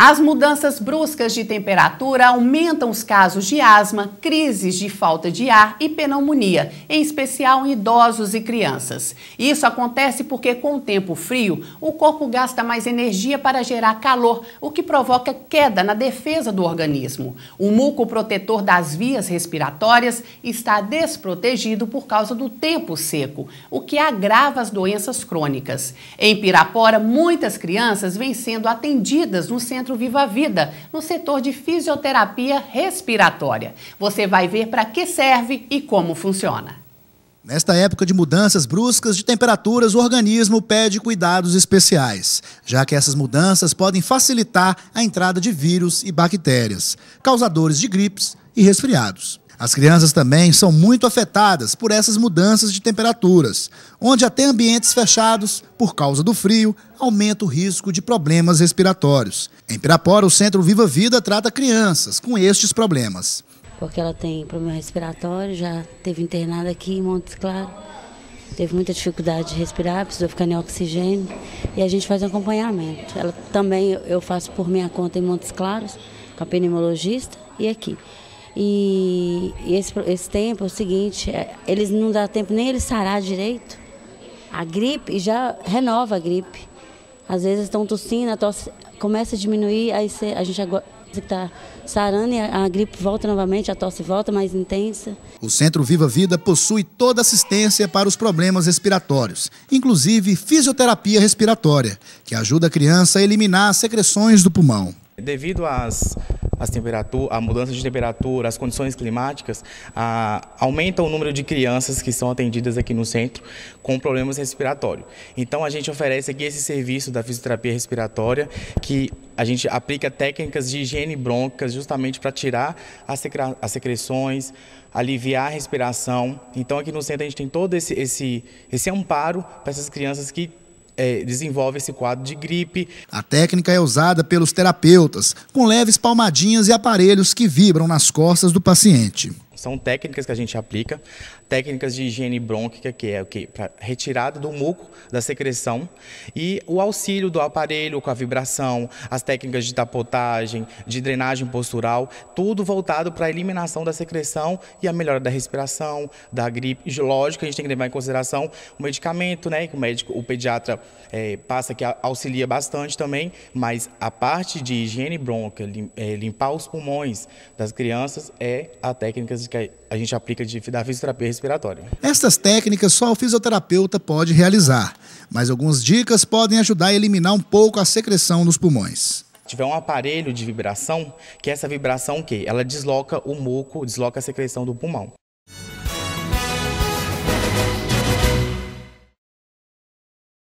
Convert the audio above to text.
As mudanças bruscas de temperatura aumentam os casos de asma, crises de falta de ar e pneumonia, em especial em idosos e crianças. Isso acontece porque, com o tempo frio, o corpo gasta mais energia para gerar calor, o que provoca queda na defesa do organismo. O muco protetor das vias respiratórias está desprotegido por causa do tempo seco, o que agrava as doenças crônicas. Em Pirapora, muitas crianças vêm sendo atendidas no centro Centro Viva Vida, no setor de fisioterapia respiratória. Você vai ver para que serve e como funciona. Nesta época de mudanças bruscas de temperaturas, o organismo pede cuidados especiais, já que essas mudanças podem facilitar a entrada de vírus e bactérias, causadores de gripes e resfriados. As crianças também são muito afetadas por essas mudanças de temperaturas, onde até ambientes fechados, por causa do frio, aumenta o risco de problemas respiratórios. Em Pirapora, o Centro Viva Vida trata crianças com estes problemas. Porque ela tem problema respiratório, já teve internada aqui em Montes Claros, teve muita dificuldade de respirar, precisou ficar em oxigênio e a gente faz um acompanhamento. Ela também eu faço por minha conta em Montes Claros, com a pneumologista e aqui. E, e esse, esse tempo, é o seguinte, é, eles não dá tempo nem ele sarar direito. A gripe já renova a gripe. Às vezes estão tossindo, a tosse começa a diminuir, aí cê, a gente agora está sarando e a, a, gripe volta novamente, a tosse volta mais intensa. O Centro Viva Vida possui toda assistência para os problemas respiratórios, inclusive fisioterapia respiratória, que ajuda a criança a eliminar as secreções do pulmão. Devido às as temperatura, a mudança de temperatura, as condições climáticas, a, aumenta o número de crianças que são atendidas aqui no centro com problemas respiratórios. Então a gente oferece aqui esse serviço da fisioterapia respiratória que a gente aplica técnicas de higiene broncas justamente para tirar as, secre as secreções, aliviar a respiração. Então aqui no centro a gente tem todo esse, esse, esse amparo para essas crianças que é, desenvolve esse quadro de gripe. A técnica é usada pelos terapeutas, com leves palmadinhas e aparelhos que vibram nas costas do paciente. São técnicas que a gente aplica técnicas de higiene brônquica, é que é o que? Para retirada do muco da secreção e o auxílio do aparelho com a vibração, as técnicas de tapotagem, de drenagem postural, tudo voltado para a eliminação da secreção e a melhora da respiração, da gripe. lógico, a gente tem que levar em consideração o medicamento, né? Que o médico, o pediatra é, passa que auxilia bastante também, mas a parte de higiene brônquica, lim, é, limpar os pulmões das crianças é a técnica que a gente aplica de, da fisioterapia respiratório. Estas técnicas só o fisioterapeuta pode realizar, mas algumas dicas podem ajudar a eliminar um pouco a secreção nos pulmões tiver um aparelho de vibração, que essa vibração o quê? Ela desloca o muco, desloca a secreção do pulmão.